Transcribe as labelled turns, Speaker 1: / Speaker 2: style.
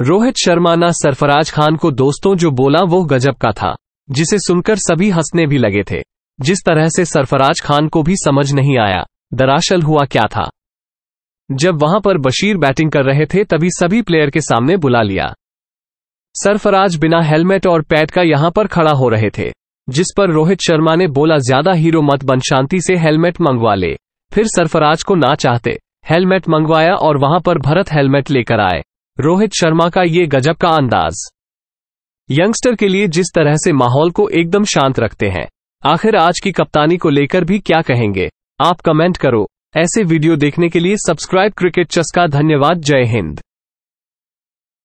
Speaker 1: रोहित शर्मा ना सरफराज खान को दोस्तों जो बोला वो गजब का था जिसे सुनकर सभी हंसने भी लगे थे जिस तरह से सरफराज खान को भी समझ नहीं आया दरअसल हुआ क्या था जब वहां पर बशीर बैटिंग कर रहे थे तभी सभी प्लेयर के सामने बुला लिया सरफराज बिना हेलमेट और पैड का यहां पर खड़ा हो रहे थे जिस पर रोहित शर्मा ने बोला ज्यादा हीरो मत बन शांति से हेलमेट मंगवा ले फिर सरफराज को ना चाहते हेलमेट मंगवाया और वहां पर भरत हेलमेट लेकर आए रोहित शर्मा का ये गजब का अंदाज यंगस्टर के लिए जिस तरह से माहौल को एकदम शांत रखते हैं आखिर आज की कप्तानी को लेकर भी क्या कहेंगे आप कमेंट करो ऐसे वीडियो देखने के लिए सब्सक्राइब क्रिकेट चस्का धन्यवाद जय हिंद